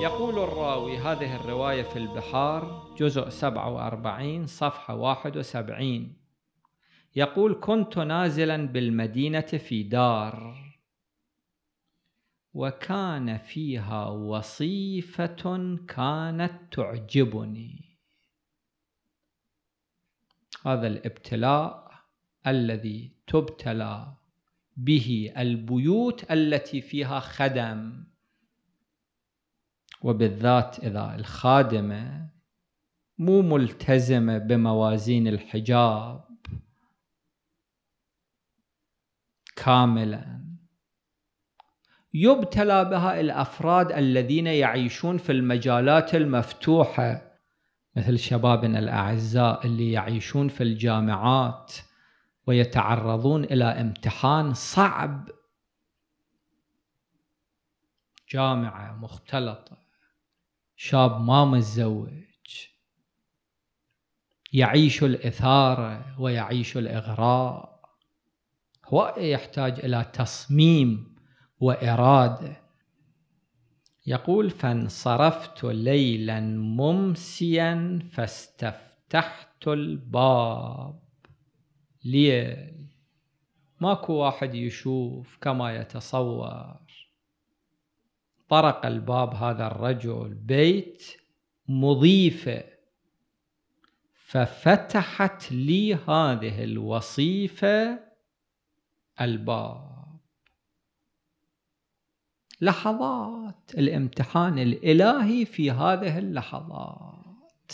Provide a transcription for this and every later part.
يقول الراوي هذه الرواية في البحار جزء 47 صفحة 71 يقول كنت نازلا بالمدينة في دار وكان فيها وصيفة كانت تعجبني هذا الابتلاء الذي تبتلى به البيوت التي فيها خدم وبالذات إذا الخادمة مو ملتزمة بموازين الحجاب كاملا يبتلى بها الافراد الذين يعيشون في المجالات المفتوحه مثل شبابنا الاعزاء اللي يعيشون في الجامعات ويتعرضون الى امتحان صعب جامعه مختلطه شاب ما متزوج يعيش الإثارة ويعيش الإغراء هو يحتاج إلى تصميم وإرادة يقول فانصرفت ليلا ممسيا فاستفتحت الباب ليل ماكو واحد يشوف كما يتصور طرق الباب هذا الرجل بيت مضيفة ففتحت لي هذه الوصيفة الباب لحظات الامتحان الإلهي في هذه اللحظات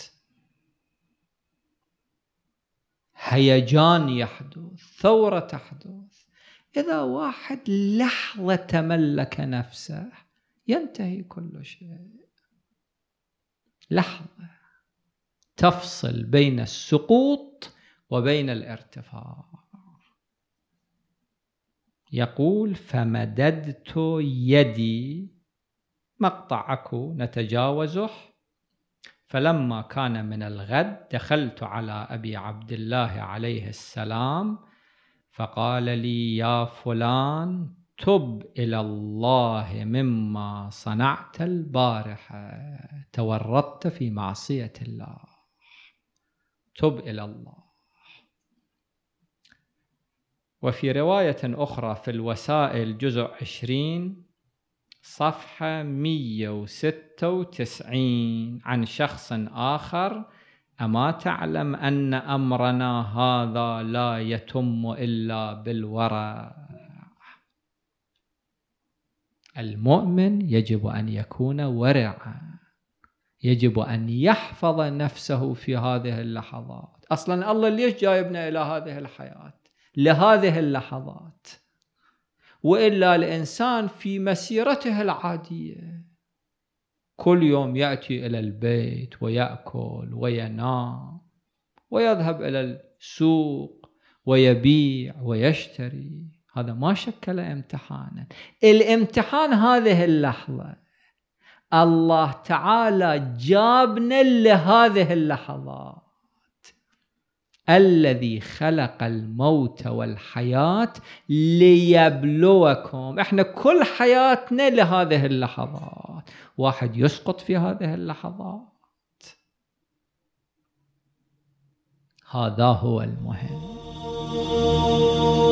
هيجان يحدث ثورة تحدث إذا واحد لحظة تملك نفسه ينتهي كل شيء لحظة تفصل بين السقوط وبين الارتفاع يقول فمددت يدي مقطع اكو نتجاوزه فلما كان من الغد دخلت على ابي عبد الله عليه السلام فقال لي يا فلان تب إلى الله مما صنعت البارحة تورطت في معصية الله تب إلى الله وفي رواية أخرى في الوسائل جزء 20 صفحة 196 عن شخص آخر أما تعلم أن أمرنا هذا لا يتم إلا بالورع المؤمن يجب أن يكون ورعا يجب أن يحفظ نفسه في هذه اللحظات أصلا الله ليش جايبنا إلى هذه الحياة لهذه اللحظات وإلا الإنسان في مسيرته العادية كل يوم يأتي إلى البيت ويأكل وينام ويذهب إلى السوق ويبيع ويشتري هذا ما شكل امتحانا الامتحان هذه اللحظة الله تعالى جابنا لهذه اللحظات الذي خلق الموت والحياة ليبلوكم احنا كل حياتنا لهذه اللحظات واحد يسقط في هذه اللحظات هذا هو المهم